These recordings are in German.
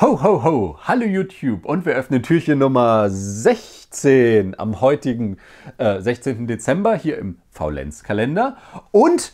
Ho, ho, ho! Hallo YouTube! Und wir öffnen Türchen Nummer 16 am heutigen äh, 16. Dezember hier im Faulenzkalender. Und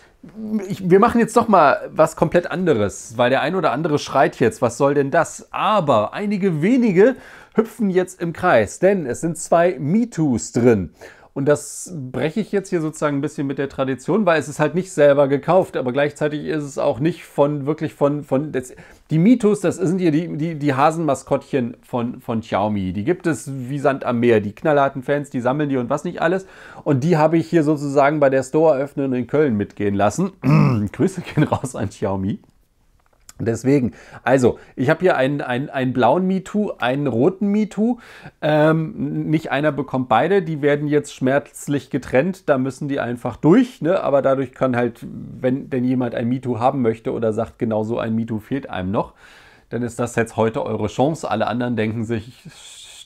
ich, wir machen jetzt doch mal was komplett anderes, weil der ein oder andere schreit jetzt, was soll denn das? Aber einige wenige hüpfen jetzt im Kreis, denn es sind zwei MeToos drin. Und das breche ich jetzt hier sozusagen ein bisschen mit der Tradition, weil es ist halt nicht selber gekauft, aber gleichzeitig ist es auch nicht von wirklich von, von das, die Mitos, das sind hier die, die, die Hasenmaskottchen von, von Xiaomi. Die gibt es wie Sand am Meer. Die knallharten Fans, die sammeln die und was nicht alles. Und die habe ich hier sozusagen bei der Store-Eröffnung in Köln mitgehen lassen. Grüße gehen raus an Xiaomi. Deswegen, also, ich habe hier einen, einen, einen blauen MeToo, einen roten MeToo. Ähm, nicht einer bekommt beide, die werden jetzt schmerzlich getrennt, da müssen die einfach durch. Ne? Aber dadurch kann halt, wenn denn jemand ein MeToo haben möchte oder sagt, genau so ein MeToo fehlt einem noch, dann ist das jetzt heute eure Chance. Alle anderen denken sich,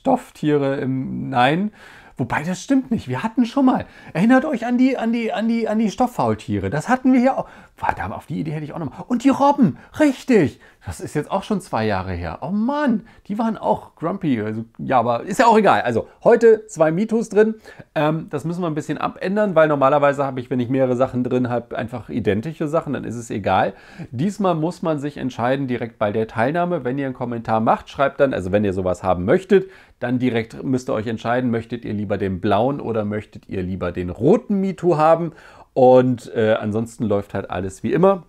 Stofftiere im Nein. Wobei, das stimmt nicht. Wir hatten schon mal. Erinnert euch an die, an die, an die, an die Stofffaultiere. Das hatten wir ja auch. Warte, aber auf die Idee hätte ich auch nochmal. Und die Robben, richtig. Das ist jetzt auch schon zwei Jahre her. Oh Mann, die waren auch grumpy. Also, ja, aber ist ja auch egal. Also heute zwei Mitos drin. Ähm, das müssen wir ein bisschen abändern, weil normalerweise habe ich, wenn ich mehrere Sachen drin habe, einfach identische Sachen, dann ist es egal. Diesmal muss man sich entscheiden direkt bei der Teilnahme. Wenn ihr einen Kommentar macht, schreibt dann, also wenn ihr sowas haben möchtet, dann direkt müsst ihr euch entscheiden, möchtet ihr lieber den blauen oder möchtet ihr lieber den roten Mito haben. Und äh, ansonsten läuft halt alles wie immer.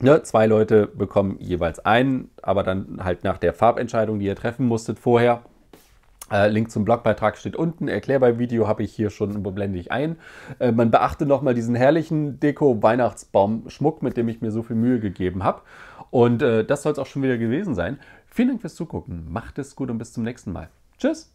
Ne, zwei Leute bekommen jeweils einen, aber dann halt nach der Farbentscheidung, die ihr treffen musstet vorher. Äh, Link zum Blogbeitrag steht unten. Erklärbar Video habe ich hier schon, blende ich ein. Äh, man beachte nochmal diesen herrlichen Deko-Weihnachtsbaum-Schmuck, mit dem ich mir so viel Mühe gegeben habe. Und äh, das soll es auch schon wieder gewesen sein. Vielen Dank fürs Zugucken. Macht es gut und bis zum nächsten Mal. Tschüss!